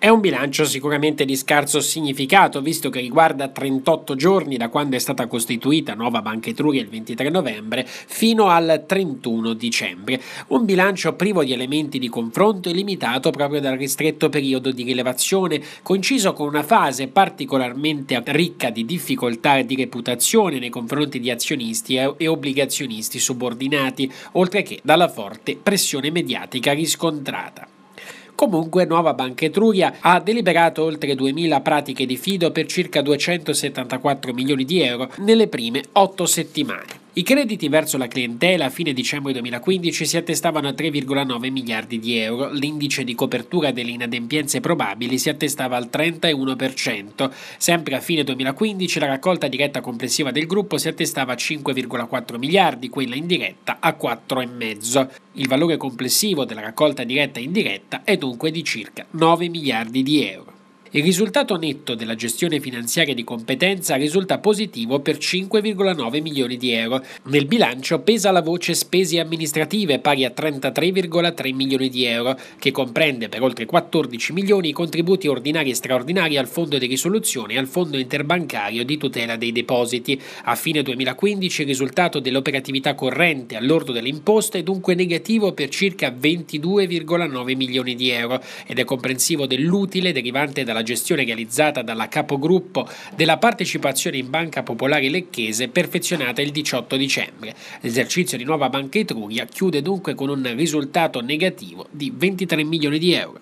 È un bilancio sicuramente di scarso significato, visto che riguarda 38 giorni da quando è stata costituita nuova Banca Etruria il 23 novembre fino al 31 dicembre. Un bilancio privo di elementi di confronto e limitato proprio dal ristretto periodo di rilevazione, coinciso con una fase particolarmente ricca di difficoltà e di reputazione nei confronti di azionisti e obbligazionisti subordinati, oltre che dalla forte pressione mediatica riscontrata. Comunque Nuova Banca Etruria ha deliberato oltre 2.000 pratiche di fido per circa 274 milioni di euro nelle prime 8 settimane. I crediti verso la clientela a fine dicembre 2015 si attestavano a 3,9 miliardi di euro, l'indice di copertura delle inadempienze probabili si attestava al 31%, sempre a fine 2015 la raccolta diretta complessiva del gruppo si attestava a 5,4 miliardi, quella indiretta a 4,5. Il valore complessivo della raccolta diretta e indiretta è dunque di circa 9 miliardi di euro. Il risultato netto della gestione finanziaria di competenza risulta positivo per 5,9 milioni di euro. Nel bilancio pesa la voce spese amministrative pari a 33,3 milioni di euro, che comprende per oltre 14 milioni i contributi ordinari e straordinari al Fondo di risoluzione e al Fondo interbancario di tutela dei depositi. A fine 2015 il risultato dell'operatività corrente all'ordo delle imposte è dunque negativo per circa 22,9 milioni di euro ed è comprensivo dell'utile derivante dalla la gestione realizzata dalla capogruppo della partecipazione in Banca Popolare Lecchese perfezionata il 18 dicembre. L'esercizio di Nuova Banca Etruria chiude dunque con un risultato negativo di 23 milioni di euro.